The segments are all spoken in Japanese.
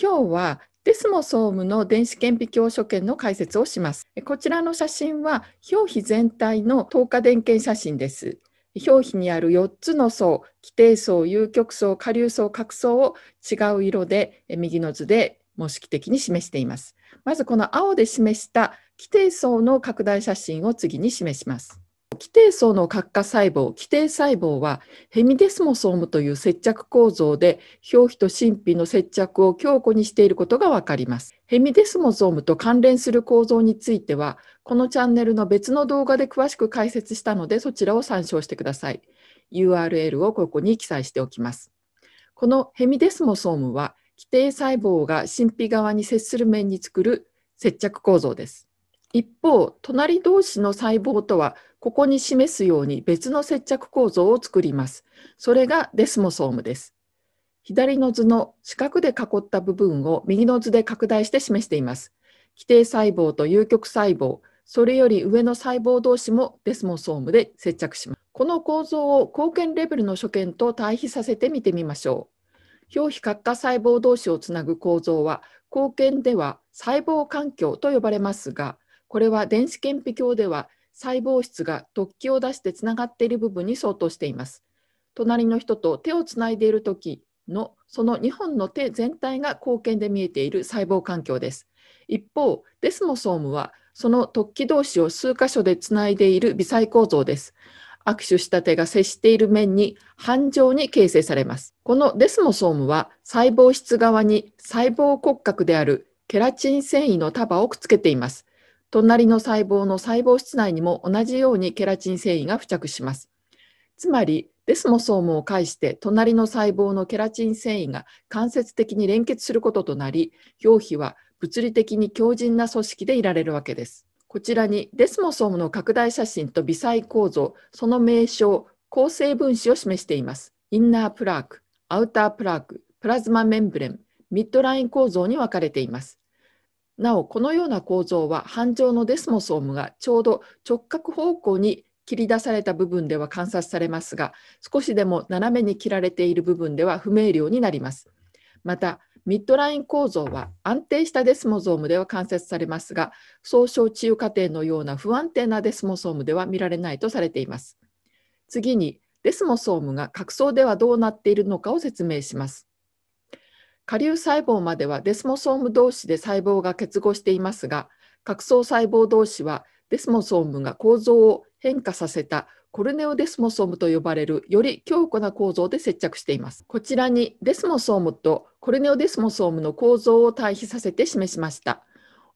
今日はデスモ総ムの電子顕微鏡所見の解説をします。こちらの写真は表皮全体の透過電検写真です。表皮にある4つの層、基底層、有極層、下流層、角層を違う色で右の図で模式的に示しています。まずこの青で示した基底層の拡大写真を次に示します。基底層の核化細胞、基底細胞はヘミデスモソームという接着構造で表皮と真皮の接着を強固にしていることがわかります。ヘミデスモソームと関連する構造については、このチャンネルの別の動画で詳しく解説したので、そちらを参照してください。URL をここに記載しておきます。このヘミデスモソームは、基底細胞が真皮側に接する面に作る接着構造です。一方隣同士の細胞とはここに示すように別の接着構造を作りますそれがデスモソームです左の図の四角で囲った部分を右の図で拡大して示しています基底細胞と有極細胞それより上の細胞同士もデスモソームで接着しますこの構造を貢献レベルの所見と対比させて見てみましょう表皮核化細胞同士をつなぐ構造は貢献では細胞環境と呼ばれますがこれは電子顕微鏡では細胞質が突起を出してつながっている部分に相当しています。隣の人と手をつないでいる時のその2本の手全体が貢献で見えている細胞環境です。一方、デスモソームはその突起同士を数箇所でつないでいる微細構造です。握手した手が接している面に半状に形成されます。このデスモソームは細胞質側に細胞骨格であるケラチン繊維の束をくっつけています。隣の細胞の細胞室内にも同じようにケラチン繊維が付着します。つまり、デスモソームを介して隣の細胞のケラチン繊維が間接的に連結することとなり、表皮は物理的に強靭な組織でいられるわけです。こちらにデスモソームの拡大写真と微細構造、その名称、構成分子を示しています。インナープラーク、アウタープラーク、プラズマメンブレン、ミッドライン構造に分かれています。なおこのような構造は半状のデスモソームがちょうど直角方向に切り出された部分では観察されますが少しでも斜めに切られている部分では不明瞭になります。またミッドライン構造は安定したデスモゾームでは観察されますが総称治癒過程のような不安定なデスモソームでは見られないとされています。次にデスモソームが角層ではどうなっているのかを説明します。下流細胞まではデスモソーム同士で細胞が結合していますが、角層細胞同士はデスモソームが構造を変化させたコルネオデスモソームと呼ばれるより強固な構造で接着しています。こちらにデスモソームとコルネオデスモソームの構造を対比させて示しました。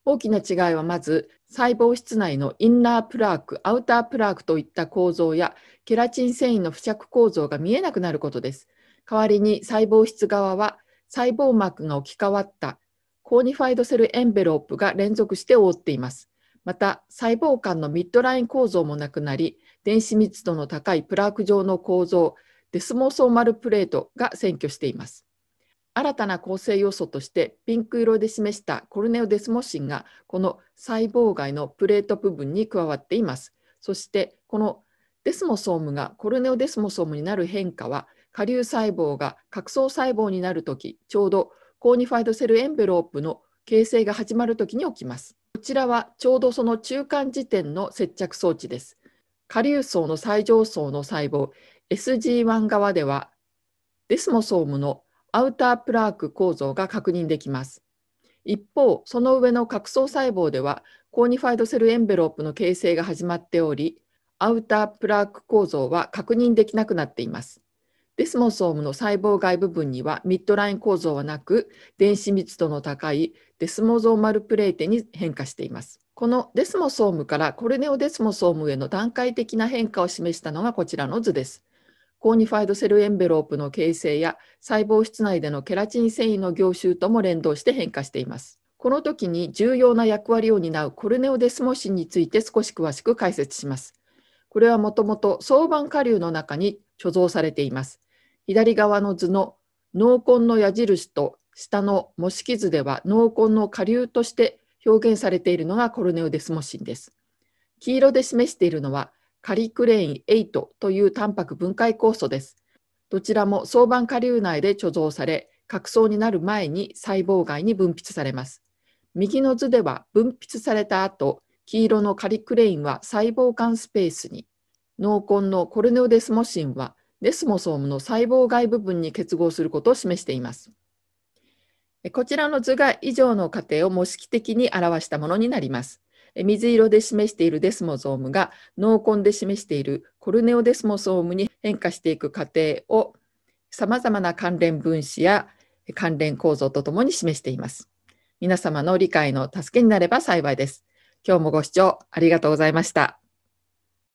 大きな違いはまず細胞室内のインナープラーク、アウタープラークといった構造やケラチン繊維の付着構造が見えなくなることです。代わりに細胞質側は細胞膜が置き換わったコーニファイドセルエンベロープが連続して覆っています。また、細胞間のミッドライン構造もなくなり、電子密度の高いプラーク状の構造、デスモーソーマルプレートが占拠しています。新たな構成要素としてピンク色で示したコルネオデスモシンがこの細胞外のプレート部分に加わっています。そしてこのデスモソームがコルネオデスモソームになる変化は下流細胞が核層細胞になるとき、ちょうどコーニファイドセルエンベロープの形成が始まるときに起きます。こちらはちょうどその中間時点の接着装置です。下流層の最上層の細胞 SG1 側ではデスモソームのアウタープラーク構造が確認できます。一方、その上の核層細胞ではコーニファイドセルエンベロープの形成が始まっており、アウタープラーク構造は確認できなくなっています。デスモソームの細胞外部分にはミッドライン構造はなく、電子密度の高いデスモゾーマルプレーテに変化しています。このデスモソームからコルネオデスモソームへの段階的な変化を示したのがこちらの図です。コーニファイドセルエンベロープの形成や細胞室内でのケラチン繊維の凝集とも連動して変化しています。この時に重要な役割を担うコルネオデスモシンについて少し詳しく解説します。これはもともと相番下流の中に貯蔵されています。左側の図の濃紺の矢印と下の模式図では濃紺の下流として表現されているのがコルネウデスモシンです。黄色で示しているのはカリクレイン8というタンパク分解酵素です。どちらも相番下流内で貯蔵され、核層になる前に細胞外に分泌されます。右の図では分泌された後、黄色のカリクレインは細胞間スペースに、濃紺のコルネオデスモシンはデスモソームの細胞外部分に結合することを示しています。こちらの図が以上の過程を模式的に表したものになります。水色で示しているデスモゾームが濃紺で示しているコルネオデスモソームに変化していく過程をさまざまな関連分子や関連構造とともに示しています。皆様の理解の助けになれば幸いです。今日もご視聴ありがとうございました。